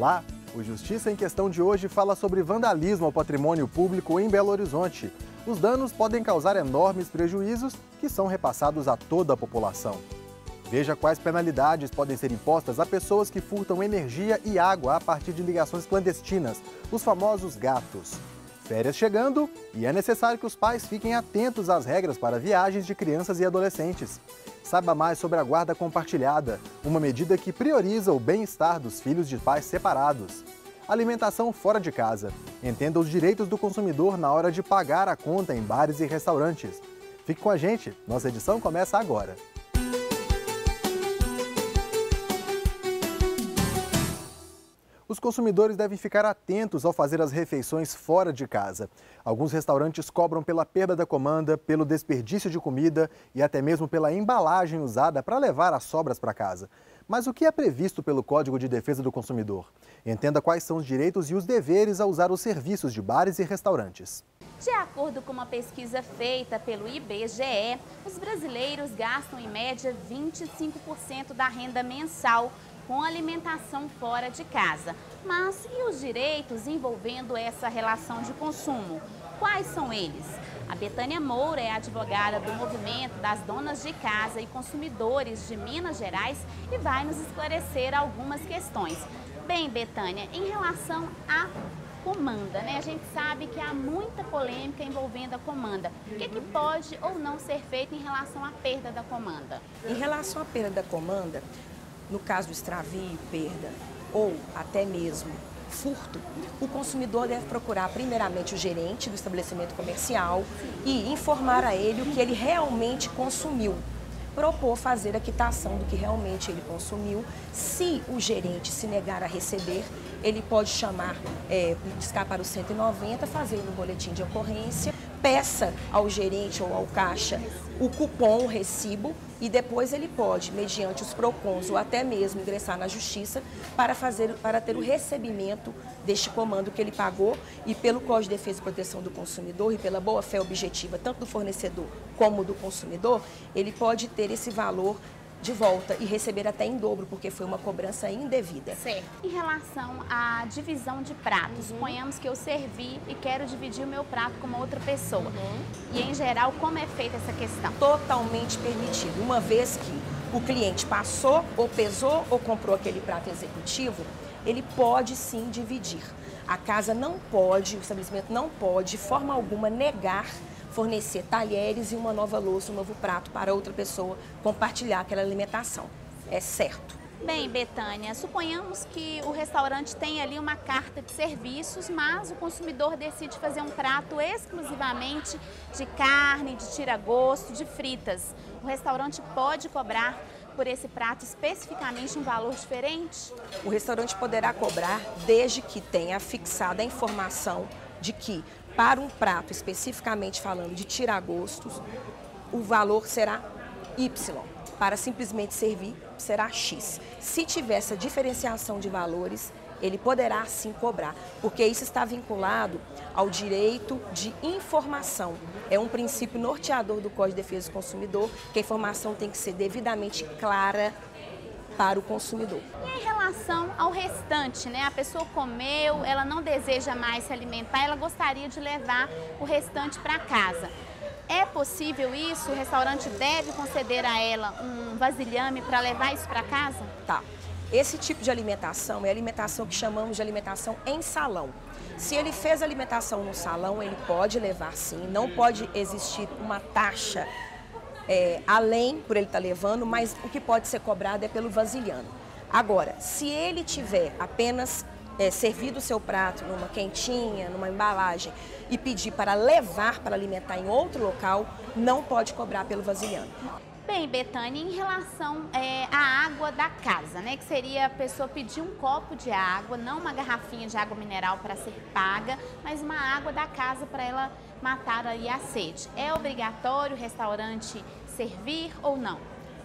Olá, o Justiça em Questão de hoje fala sobre vandalismo ao patrimônio público em Belo Horizonte. Os danos podem causar enormes prejuízos que são repassados a toda a população. Veja quais penalidades podem ser impostas a pessoas que furtam energia e água a partir de ligações clandestinas, os famosos gatos. Férias chegando e é necessário que os pais fiquem atentos às regras para viagens de crianças e adolescentes. Saiba mais sobre a guarda compartilhada, uma medida que prioriza o bem-estar dos filhos de pais separados. Alimentação fora de casa. Entenda os direitos do consumidor na hora de pagar a conta em bares e restaurantes. Fique com a gente, nossa edição começa agora. os consumidores devem ficar atentos ao fazer as refeições fora de casa. Alguns restaurantes cobram pela perda da comanda, pelo desperdício de comida e até mesmo pela embalagem usada para levar as sobras para casa. Mas o que é previsto pelo Código de Defesa do Consumidor? Entenda quais são os direitos e os deveres ao usar os serviços de bares e restaurantes. De acordo com uma pesquisa feita pelo IBGE, os brasileiros gastam em média 25% da renda mensal com alimentação fora de casa. Mas e os direitos envolvendo essa relação de consumo? Quais são eles? A Betânia Moura é advogada do Movimento das Donas de Casa e Consumidores de Minas Gerais e vai nos esclarecer algumas questões. Bem, Betânia, em relação à comanda, né? A gente sabe que há muita polêmica envolvendo a comanda. O que, é que pode ou não ser feito em relação à perda da comanda? Em relação à perda da comanda, no caso do extravio, perda ou até mesmo furto, o consumidor deve procurar primeiramente o gerente do estabelecimento comercial e informar a ele o que ele realmente consumiu. Propor fazer a quitação do que realmente ele consumiu. Se o gerente se negar a receber, ele pode chamar, é, eh, discar para o 190, fazer um boletim de ocorrência peça ao gerente ou ao caixa o cupom, o recibo, e depois ele pode, mediante os PROCONs ou até mesmo ingressar na justiça para, fazer, para ter o recebimento deste comando que ele pagou e pelo Código de Defesa e Proteção do Consumidor e pela boa-fé objetiva, tanto do fornecedor como do consumidor, ele pode ter esse valor de volta e receber até em dobro, porque foi uma cobrança indevida. Certo. Em relação à divisão de pratos, uhum. suponhamos que eu servi e quero dividir o meu prato com uma outra pessoa. Uhum. E em geral, como é feita essa questão? Totalmente permitido, uma vez que o cliente passou, ou pesou, ou comprou aquele prato executivo, ele pode sim dividir. A casa não pode, o estabelecimento não pode, de forma alguma, negar fornecer talheres e uma nova louça, um novo prato para outra pessoa compartilhar aquela alimentação. É certo. Bem, Betânia, suponhamos que o restaurante tem ali uma carta de serviços, mas o consumidor decide fazer um prato exclusivamente de carne, de tira-gosto, de fritas. O restaurante pode cobrar por esse prato especificamente um valor diferente? O restaurante poderá cobrar desde que tenha fixada a informação de que para um prato, especificamente falando de tirar gostos, o valor será Y. Para simplesmente servir, será X. Se tiver essa diferenciação de valores, ele poderá sim cobrar, porque isso está vinculado ao direito de informação. É um princípio norteador do Código de Defesa do Consumidor, que a informação tem que ser devidamente clara, para o consumidor. E em relação ao restante, né? A pessoa comeu, ela não deseja mais se alimentar, ela gostaria de levar o restante para casa. É possível isso? O restaurante deve conceder a ela um vasilhame para levar isso para casa? Tá. Esse tipo de alimentação é alimentação que chamamos de alimentação em salão. Se ele fez alimentação no salão, ele pode levar sim, não pode existir uma taxa é, além por ele estar tá levando, mas o que pode ser cobrado é pelo vasilhano. Agora, se ele tiver apenas é, servido o seu prato numa quentinha, numa embalagem e pedir para levar para alimentar em outro local, não pode cobrar pelo vasilhano. Bem, Betânia, em relação é, à água da casa, né? Que seria a pessoa pedir um copo de água, não uma garrafinha de água mineral para ser paga, mas uma água da casa para ela matar aí a sede. É obrigatório o restaurante servir ou não?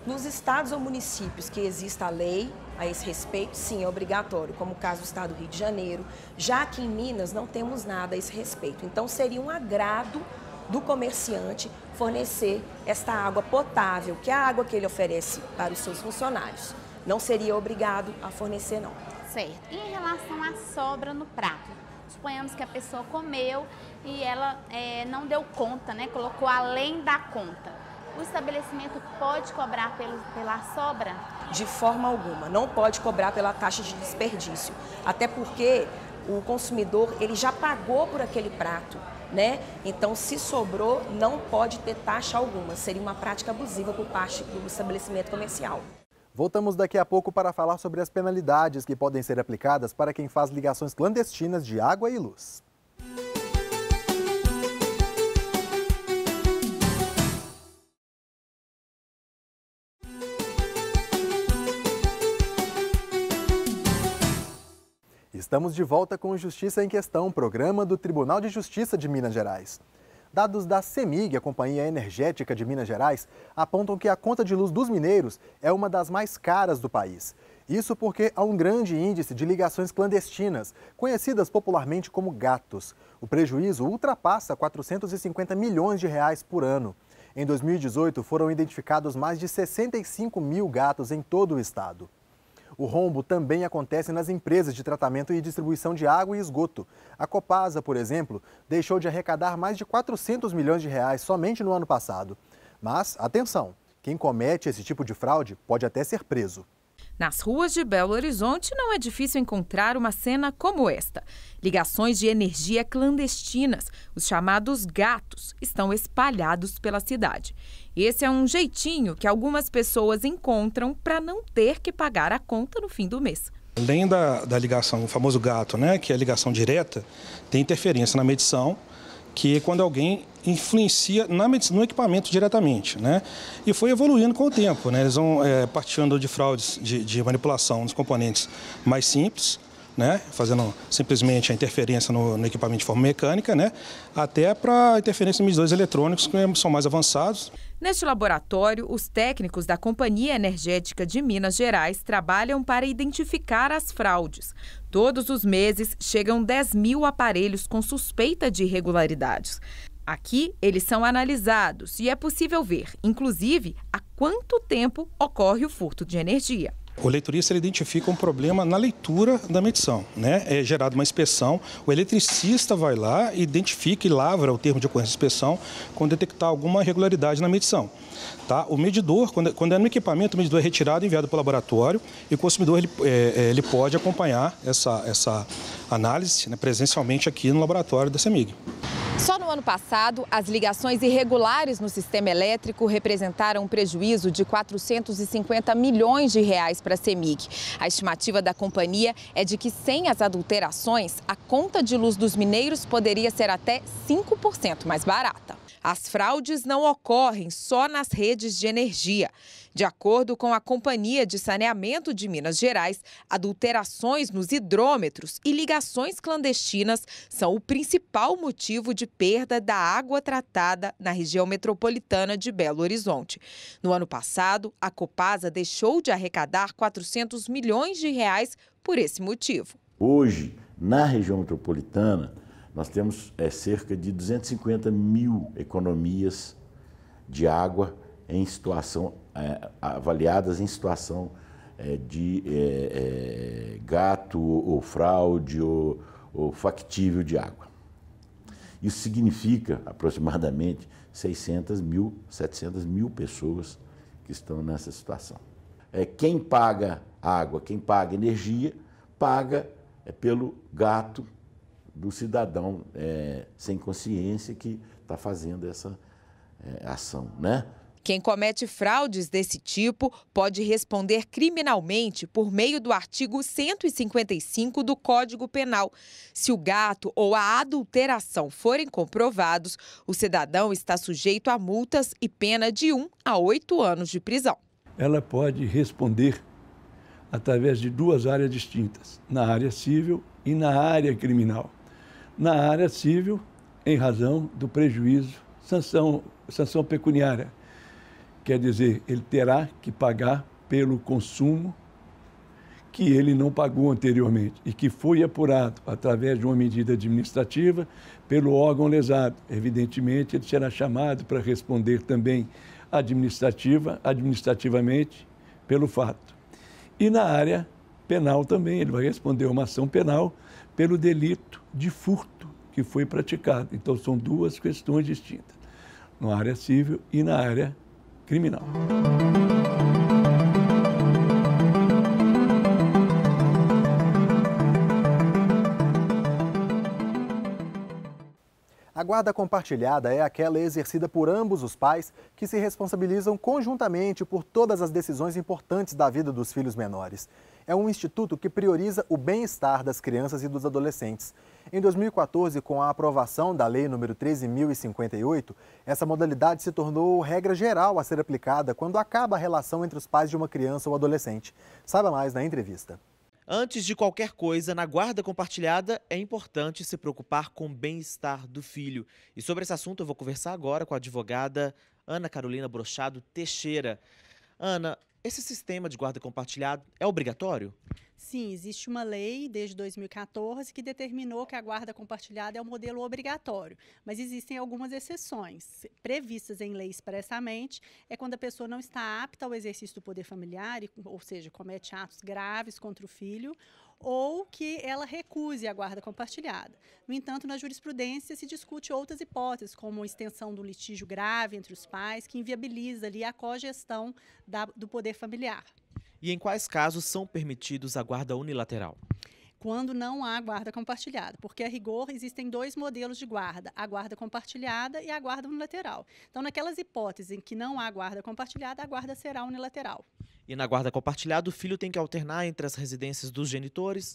Nos estados ou municípios que exista a lei a esse respeito, sim, é obrigatório, como o caso do estado do Rio de Janeiro. Já que em Minas não temos nada a esse respeito. Então seria um agrado do comerciante fornecer esta água potável, que é a água que ele oferece para os seus funcionários. Não seria obrigado a fornecer, não. Certo. E em relação à sobra no prato, Suponhamos que a pessoa comeu e ela é, não deu conta, né? Colocou além da conta. O estabelecimento pode cobrar pelo, pela sobra? De forma alguma, não pode cobrar pela taxa de desperdício. Até porque o consumidor ele já pagou por aquele prato. Né? Então, se sobrou, não pode ter taxa alguma. Seria uma prática abusiva por parte do estabelecimento comercial. Voltamos daqui a pouco para falar sobre as penalidades que podem ser aplicadas para quem faz ligações clandestinas de água e luz. Estamos de volta com o Justiça em Questão, programa do Tribunal de Justiça de Minas Gerais. Dados da CEMIG, a Companhia Energética de Minas Gerais, apontam que a conta de luz dos mineiros é uma das mais caras do país. Isso porque há um grande índice de ligações clandestinas, conhecidas popularmente como gatos. O prejuízo ultrapassa 450 milhões de reais por ano. Em 2018, foram identificados mais de 65 mil gatos em todo o estado. O rombo também acontece nas empresas de tratamento e distribuição de água e esgoto. A Copasa, por exemplo, deixou de arrecadar mais de 400 milhões de reais somente no ano passado. Mas, atenção, quem comete esse tipo de fraude pode até ser preso. Nas ruas de Belo Horizonte não é difícil encontrar uma cena como esta. Ligações de energia clandestinas, os chamados gatos, estão espalhados pela cidade. Esse é um jeitinho que algumas pessoas encontram para não ter que pagar a conta no fim do mês. Além da, da ligação, o famoso gato, né, que é a ligação direta, tem interferência na medição que é quando alguém influencia na medicina, no equipamento diretamente, né? E foi evoluindo com o tempo, né? Eles vão é, partindo de fraudes de, de manipulação dos componentes mais simples, né, fazendo simplesmente a interferência no, no, equipamento de forma mecânica, né, até para interferência em medidores eletrônicos que são mais avançados. Neste laboratório, os técnicos da Companhia Energética de Minas Gerais trabalham para identificar as fraudes. Todos os meses chegam 10 mil aparelhos com suspeita de irregularidades. Aqui, eles são analisados e é possível ver, inclusive, há quanto tempo ocorre o furto de energia. O leiturista identifica um problema na leitura da medição, né? É gerada uma inspeção, o eletricista vai lá, identifica e lavra o termo de ocorrência de inspeção quando detectar alguma irregularidade na medição. Tá? O medidor, quando, é, quando é no equipamento, o medidor é retirado e enviado para o laboratório e o consumidor ele, é, é, ele pode acompanhar essa, essa análise né, presencialmente aqui no laboratório da CEMIG. Só no ano passado, as ligações irregulares no sistema elétrico representaram um prejuízo de 450 milhões de reais para a CEMIG. A estimativa da companhia é de que, sem as adulterações, a conta de luz dos mineiros poderia ser até 5% mais barata. As fraudes não ocorrem só nas redes de energia. De acordo com a Companhia de Saneamento de Minas Gerais, adulterações nos hidrômetros e ligações clandestinas são o principal motivo de perda da água tratada na região metropolitana de Belo Horizonte. No ano passado, a Copasa deixou de arrecadar 400 milhões de reais por esse motivo. Hoje, na região metropolitana, nós temos é, cerca de 250 mil economias de água em situação é, avaliadas em situação é, de é, é gato ou fraude ou, ou, factível de água. Isso significa aproximadamente 600 mil, 700 mil pessoas que estão nessa situação. É, quem paga água, quem paga energia, paga é, pelo gato do cidadão é, sem consciência que está fazendo essa é, ação, né? Quem comete fraudes desse tipo pode responder criminalmente por meio do artigo 155 do Código Penal. Se o gato ou a adulteração forem comprovados, o cidadão está sujeito a multas e pena de 1 a 8 anos de prisão. Ela pode responder através de duas áreas distintas, na área civil e na área criminal na área civil em razão do prejuízo, sanção, sanção pecuniária. Quer dizer, ele terá que pagar pelo consumo que ele não pagou anteriormente e que foi apurado através de uma medida administrativa pelo órgão lesado. Evidentemente, ele será chamado para responder também administrativa, administrativamente pelo fato. E na área penal também, ele vai responder uma ação penal pelo delito de furto que foi praticado. Então, são duas questões distintas, na área civil e na área criminal. A guarda compartilhada é aquela exercida por ambos os pais que se responsabilizam conjuntamente por todas as decisões importantes da vida dos filhos menores. É um instituto que prioriza o bem-estar das crianças e dos adolescentes. Em 2014, com a aprovação da Lei nº 13.058, essa modalidade se tornou regra geral a ser aplicada quando acaba a relação entre os pais de uma criança ou adolescente. Saiba mais na entrevista. Antes de qualquer coisa, na guarda compartilhada é importante se preocupar com o bem-estar do filho. E sobre esse assunto eu vou conversar agora com a advogada Ana Carolina Brochado Teixeira. Ana, esse sistema de guarda compartilhada é obrigatório? Sim, existe uma lei desde 2014 que determinou que a guarda compartilhada é um modelo obrigatório, mas existem algumas exceções previstas em lei expressamente. É quando a pessoa não está apta ao exercício do poder familiar, ou seja, comete atos graves contra o filho, ou que ela recuse a guarda compartilhada. No entanto, na jurisprudência se discute outras hipóteses, como extensão do litígio grave entre os pais, que inviabiliza ali a cogestão da, do poder familiar. E em quais casos são permitidos a guarda unilateral? quando não há guarda compartilhada, porque a rigor existem dois modelos de guarda, a guarda compartilhada e a guarda unilateral. Então, naquelas hipóteses em que não há guarda compartilhada, a guarda será unilateral. E na guarda compartilhada, o filho tem que alternar entre as residências dos genitores?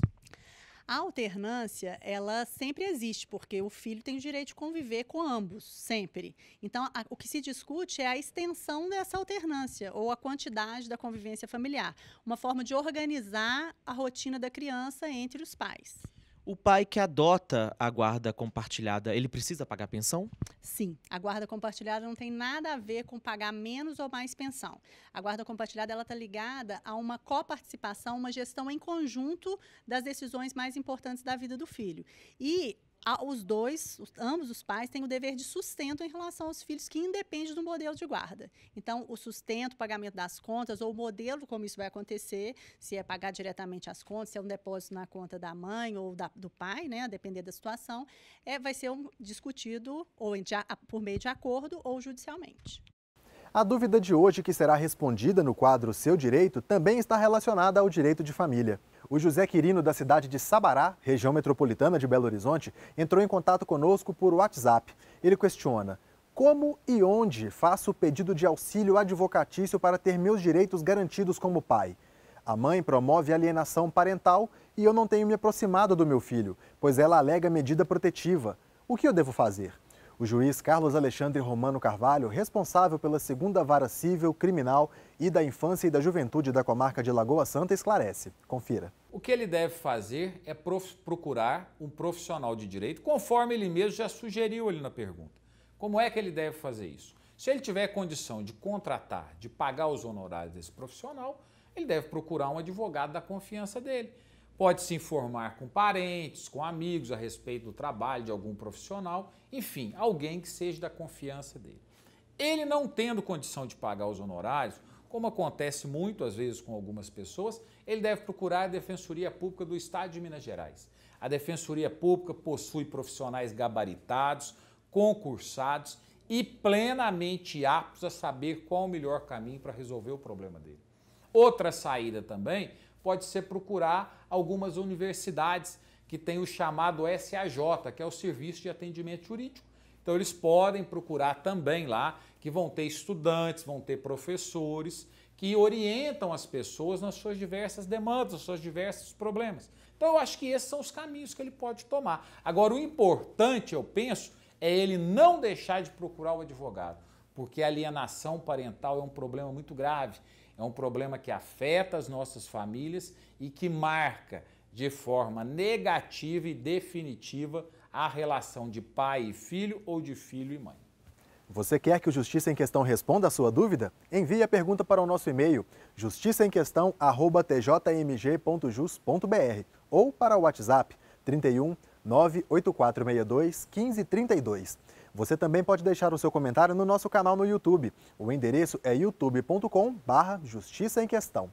A alternância, ela sempre existe, porque o filho tem o direito de conviver com ambos, sempre. Então, a, o que se discute é a extensão dessa alternância ou a quantidade da convivência familiar, uma forma de organizar a rotina da criança entre os pais. O pai que adota a guarda compartilhada, ele precisa pagar pensão? Sim, a guarda compartilhada não tem nada a ver com pagar menos ou mais pensão. A guarda compartilhada ela está ligada a uma coparticipação, uma gestão em conjunto das decisões mais importantes da vida do filho. E os dois, ambos os pais, têm o dever de sustento em relação aos filhos, que independe do modelo de guarda. Então, o sustento, o pagamento das contas, ou o modelo como isso vai acontecer, se é pagar diretamente as contas, se é um depósito na conta da mãe ou da, do pai, né, a depender da situação, é, vai ser um, discutido ou em, por meio de acordo ou judicialmente. A dúvida de hoje que será respondida no quadro Seu Direito também está relacionada ao direito de família. O José Quirino, da cidade de Sabará, região metropolitana de Belo Horizonte, entrou em contato conosco por WhatsApp. Ele questiona: como e onde faço o pedido de auxílio advocatício para ter meus direitos garantidos como pai? A mãe promove alienação parental e eu não tenho me aproximado do meu filho, pois ela alega medida protetiva. O que eu devo fazer? O juiz Carlos Alexandre Romano Carvalho, responsável pela segunda vara civil, criminal e da infância e da juventude da comarca de Lagoa Santa, esclarece. Confira. O que ele deve fazer é procurar um profissional de direito, conforme ele mesmo já sugeriu ali na pergunta. Como é que ele deve fazer isso? Se ele tiver condição de contratar, de pagar os honorários desse profissional, ele deve procurar um advogado da confiança dele. Pode se informar com parentes, com amigos a respeito do trabalho de algum profissional, enfim, alguém que seja da confiança dele. Ele não tendo condição de pagar os honorários, como acontece muito às vezes com algumas pessoas, ele deve procurar a Defensoria Pública do Estado de Minas Gerais. A Defensoria Pública possui profissionais gabaritados, concursados e plenamente aptos a saber qual o melhor caminho para resolver o problema dele. Outra saída também pode ser procurar algumas universidades que têm o chamado SAJ, que é o Serviço de Atendimento Jurídico. Então eles podem procurar também lá, que vão ter estudantes, vão ter professores que orientam as pessoas nas suas diversas demandas, nos seus diversos problemas. Então eu acho que esses são os caminhos que ele pode tomar. Agora o importante, eu penso, é ele não deixar de procurar o advogado, porque a alienação parental é um problema muito grave é um problema que afeta as nossas famílias e que marca de forma negativa e definitiva a relação de pai e filho ou de filho e mãe. Você quer que o Justiça em Questão responda a sua dúvida? Envie a pergunta para o nosso e-mail justiçaemquestão@tjmg.jus.br ou para o WhatsApp 31 98462 1532. Você também pode deixar o seu comentário no nosso canal no YouTube. O endereço é youtube.com/barra Justiça em Questão.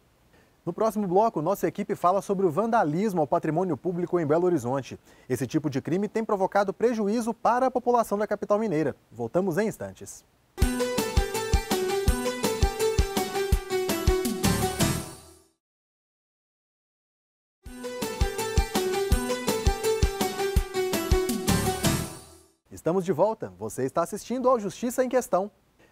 No próximo bloco, nossa equipe fala sobre o vandalismo ao patrimônio público em Belo Horizonte. Esse tipo de crime tem provocado prejuízo para a população da capital mineira. Voltamos em instantes. Estamos de volta. Você está assistindo ao Justiça em Questão.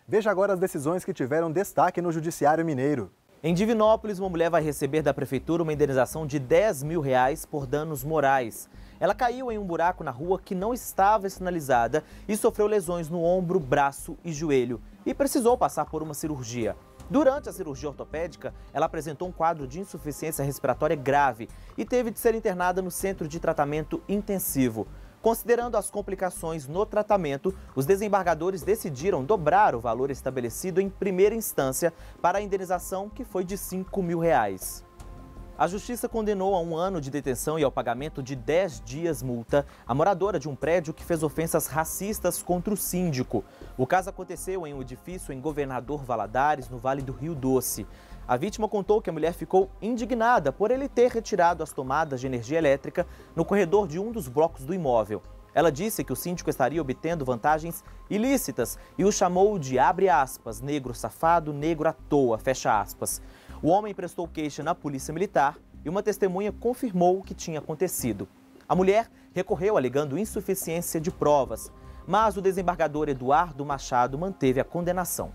Veja agora as decisões que tiveram destaque no Judiciário Mineiro. Em Divinópolis, uma mulher vai receber da prefeitura uma indenização de 10 mil reais por danos morais. Ela caiu em um buraco na rua que não estava sinalizada e sofreu lesões no ombro, braço e joelho e precisou passar por uma cirurgia. Durante a cirurgia ortopédica, ela apresentou um quadro de insuficiência respiratória grave e teve de ser internada no centro de tratamento intensivo. Considerando as complicações no tratamento, os desembargadores decidiram dobrar o valor estabelecido em primeira instância para a indenização, que foi de 5 mil reais. A justiça condenou a um ano de detenção e ao pagamento de 10 dias multa a moradora de um prédio que fez ofensas racistas contra o síndico. O caso aconteceu em um edifício em Governador Valadares, no Vale do Rio Doce. A vítima contou que a mulher ficou indignada por ele ter retirado as tomadas de energia elétrica no corredor de um dos blocos do imóvel. Ela disse que o síndico estaria obtendo vantagens ilícitas e o chamou de, abre aspas, negro safado, negro à toa, fecha aspas. O homem prestou queixa na polícia militar e uma testemunha confirmou o que tinha acontecido. A mulher recorreu alegando insuficiência de provas, mas o desembargador Eduardo Machado manteve a condenação.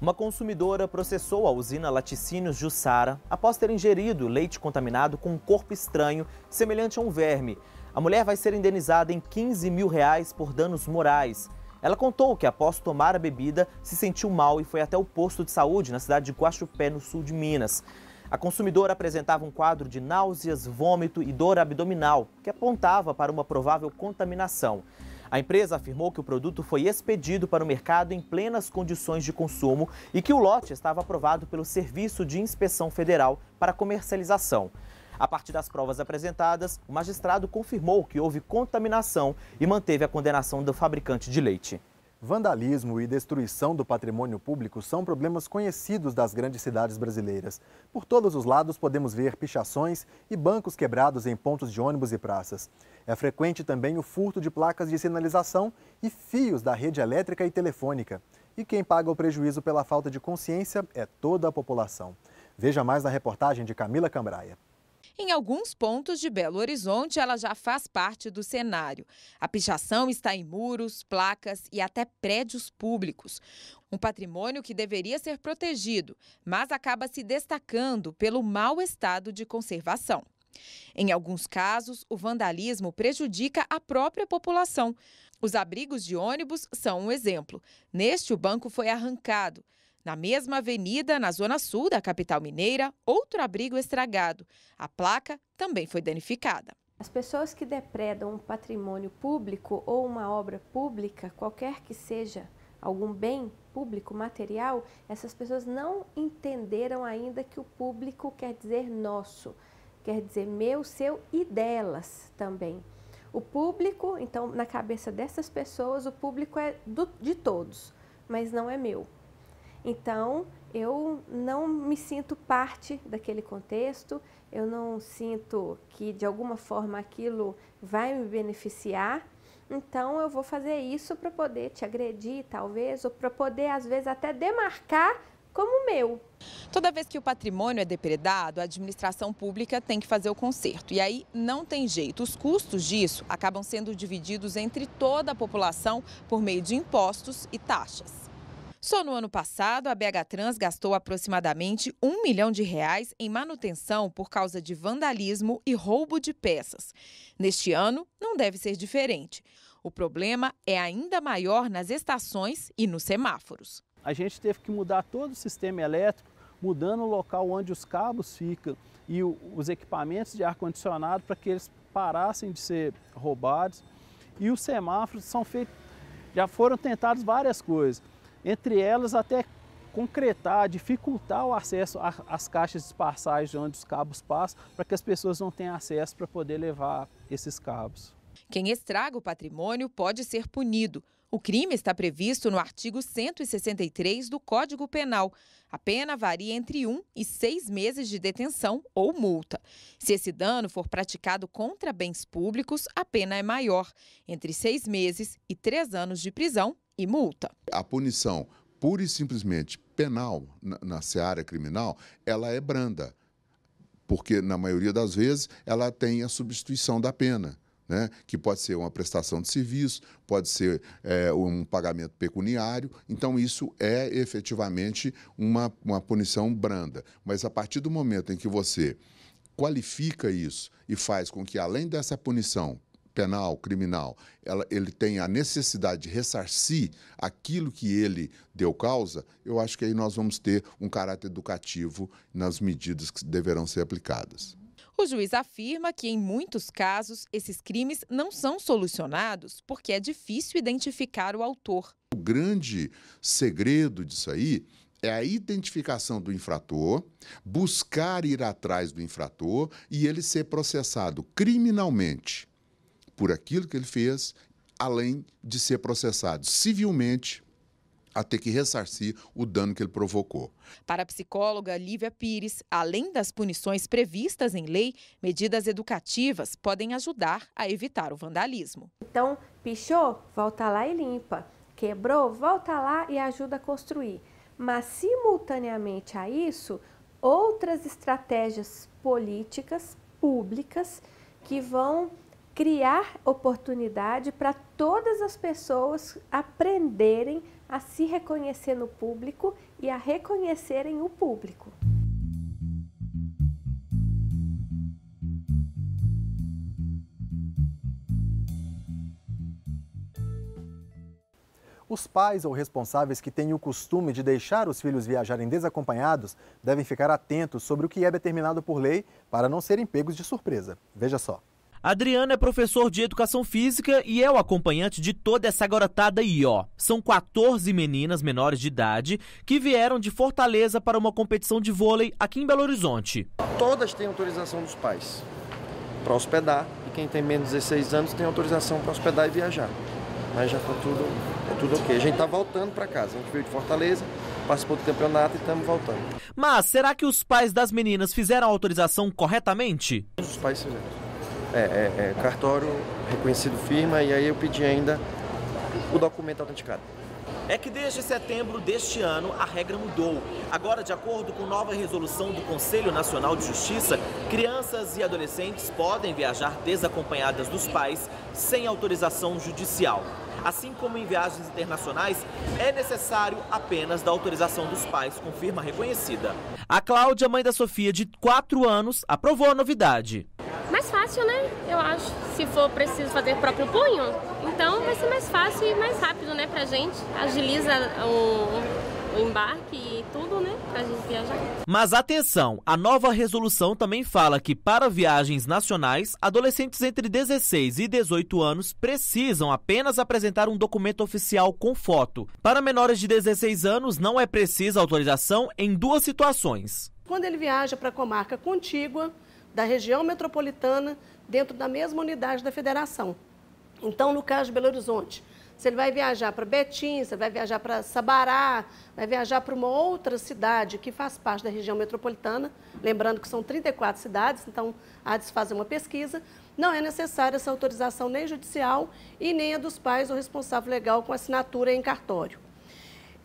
Uma consumidora processou a usina Laticínios Jussara após ter ingerido leite contaminado com um corpo estranho, semelhante a um verme. A mulher vai ser indenizada em 15 mil reais por danos morais. Ela contou que após tomar a bebida, se sentiu mal e foi até o posto de saúde na cidade de Guaxupé, no sul de Minas. A consumidora apresentava um quadro de náuseas, vômito e dor abdominal, que apontava para uma provável contaminação. A empresa afirmou que o produto foi expedido para o mercado em plenas condições de consumo e que o lote estava aprovado pelo Serviço de Inspeção Federal para Comercialização. A partir das provas apresentadas, o magistrado confirmou que houve contaminação e manteve a condenação do fabricante de leite. Vandalismo e destruição do patrimônio público são problemas conhecidos das grandes cidades brasileiras. Por todos os lados podemos ver pichações e bancos quebrados em pontos de ônibus e praças. É frequente também o furto de placas de sinalização e fios da rede elétrica e telefônica. E quem paga o prejuízo pela falta de consciência é toda a população. Veja mais na reportagem de Camila Cambraia. Em alguns pontos de Belo Horizonte, ela já faz parte do cenário. A pichação está em muros, placas e até prédios públicos. Um patrimônio que deveria ser protegido, mas acaba se destacando pelo mau estado de conservação. Em alguns casos, o vandalismo prejudica a própria população. Os abrigos de ônibus são um exemplo. Neste, o banco foi arrancado. Na mesma avenida, na zona sul da capital mineira, outro abrigo estragado. A placa também foi danificada. As pessoas que depredam um patrimônio público ou uma obra pública, qualquer que seja algum bem público material, essas pessoas não entenderam ainda que o público quer dizer nosso, quer dizer meu, seu e delas também. O público, então, na cabeça dessas pessoas, o público é do, de todos, mas não é meu. Então, eu não me sinto parte daquele contexto, eu não sinto que de alguma forma aquilo vai me beneficiar, então eu vou fazer isso para poder te agredir, talvez, ou para poder, às vezes, até demarcar como meu. Toda vez que o patrimônio é depredado, a administração pública tem que fazer o conserto. E aí não tem jeito. Os custos disso acabam sendo divididos entre toda a população por meio de impostos e taxas. Só no ano passado, a BH Trans gastou aproximadamente um milhão de reais em manutenção por causa de vandalismo e roubo de peças. Neste ano, não deve ser diferente. O problema é ainda maior nas estações e nos semáforos. A gente teve que mudar todo o sistema elétrico, mudando o local onde os cabos ficam e os equipamentos de ar-condicionado para que eles parassem de ser roubados. E os semáforos são feitos, já foram tentados várias coisas entre elas até concretar, dificultar o acesso às caixas de passagem onde os cabos passam, para que as pessoas não tenham acesso para poder levar esses cabos. Quem estraga o patrimônio pode ser punido. O crime está previsto no artigo 163 do Código Penal. A pena varia entre um e seis meses de detenção ou multa. Se esse dano for praticado contra bens públicos, a pena é maior, entre seis meses e três anos de prisão e multa. A punição pura e simplesmente penal na, na seara criminal, ela é branda, porque na maioria das vezes ela tem a substituição da pena. Né? que pode ser uma prestação de serviço, pode ser é, um pagamento pecuniário. Então, isso é efetivamente uma, uma punição branda. Mas a partir do momento em que você qualifica isso e faz com que, além dessa punição penal, criminal, ela, ele tem a necessidade de ressarcir aquilo que ele deu causa, eu acho que aí nós vamos ter um caráter educativo nas medidas que deverão ser aplicadas. O juiz afirma que, em muitos casos, esses crimes não são solucionados porque é difícil identificar o autor. O grande segredo disso aí é a identificação do infrator, buscar ir atrás do infrator e ele ser processado criminalmente por aquilo que ele fez, além de ser processado civilmente a ter que ressarcir o dano que ele provocou. Para a psicóloga Lívia Pires, além das punições previstas em lei, medidas educativas podem ajudar a evitar o vandalismo. Então, pichou, volta lá e limpa. Quebrou, volta lá e ajuda a construir. Mas, simultaneamente a isso, outras estratégias políticas públicas que vão criar oportunidade para todas as pessoas aprenderem a se reconhecer no público e a reconhecerem o público. Os pais ou responsáveis que têm o costume de deixar os filhos viajarem desacompanhados devem ficar atentos sobre o que é determinado por lei para não serem pegos de surpresa. Veja só. Adriano é professor de educação física e é o acompanhante de toda essa garotada aí, ó. São 14 meninas menores de idade que vieram de Fortaleza para uma competição de vôlei aqui em Belo Horizonte. Todas têm autorização dos pais para hospedar e quem tem menos de 16 anos tem autorização para hospedar e viajar. Mas já está tudo, tá tudo ok. A gente está voltando para casa. A gente veio de Fortaleza, participou do campeonato e estamos voltando. Mas será que os pais das meninas fizeram a autorização corretamente? Os pais fizeram. É, é, é, cartório, reconhecido firma, e aí eu pedi ainda o documento autenticado. É que desde setembro deste ano a regra mudou. Agora, de acordo com nova resolução do Conselho Nacional de Justiça, crianças e adolescentes podem viajar desacompanhadas dos pais sem autorização judicial. Assim como em viagens internacionais, é necessário apenas da autorização dos pais, confirma a reconhecida. A Cláudia, mãe da Sofia, de 4 anos, aprovou a novidade. Mais fácil, né? Eu acho. Se for preciso fazer próprio punho, então vai ser mais fácil e mais rápido, né, pra gente. Agiliza o, o embarque e tudo, né? Pra gente viajar. Mas atenção, a nova resolução também fala que para viagens nacionais, adolescentes entre 16 e 18 anos precisam apenas apresentar um documento oficial com foto. Para menores de 16 anos, não é precisa autorização em duas situações. Quando ele viaja para a comarca contígua, da região metropolitana, dentro da mesma unidade da federação. Então, no caso de Belo Horizonte, se ele vai viajar para Betim, se ele vai viajar para Sabará, vai viajar para uma outra cidade que faz parte da região metropolitana, lembrando que são 34 cidades, então há de se fazer uma pesquisa, não é necessária essa autorização nem judicial e nem a dos pais ou responsável legal com assinatura em cartório.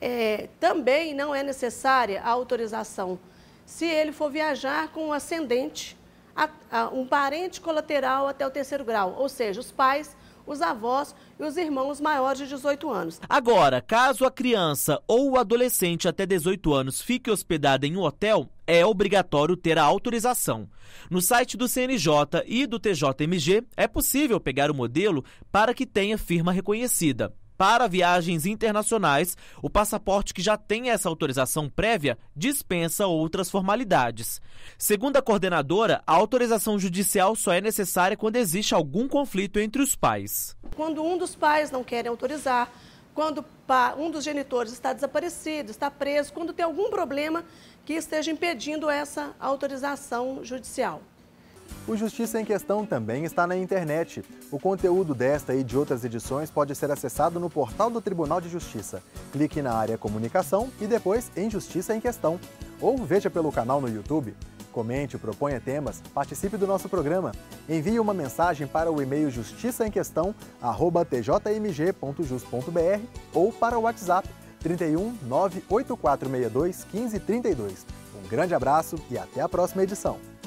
É, também não é necessária a autorização se ele for viajar com um ascendente, a, a, um parente colateral até o terceiro grau, ou seja, os pais os avós e os irmãos maiores de 18 anos. Agora, caso a criança ou o adolescente até 18 anos fique hospedada em um hotel, é obrigatório ter a autorização. No site do CNJ e do TJMG é possível pegar o modelo para que tenha firma reconhecida. Para viagens internacionais, o passaporte que já tem essa autorização prévia dispensa outras formalidades. Segundo a coordenadora, a autorização judicial só é necessária quando existe algum conflito entre os pais. Quando um dos pais não quer autorizar, quando um dos genitores está desaparecido, está preso, quando tem algum problema que esteja impedindo essa autorização judicial. O Justiça em Questão também está na internet. O conteúdo desta e de outras edições pode ser acessado no portal do Tribunal de Justiça. Clique na área Comunicação e depois em Justiça em Questão. Ou veja pelo canal no YouTube. Comente, proponha temas, participe do nosso programa. Envie uma mensagem para o e-mail justiçaemquestão@tjmg.jus.br ou para o WhatsApp 31 98462 1532. Um grande abraço e até a próxima edição.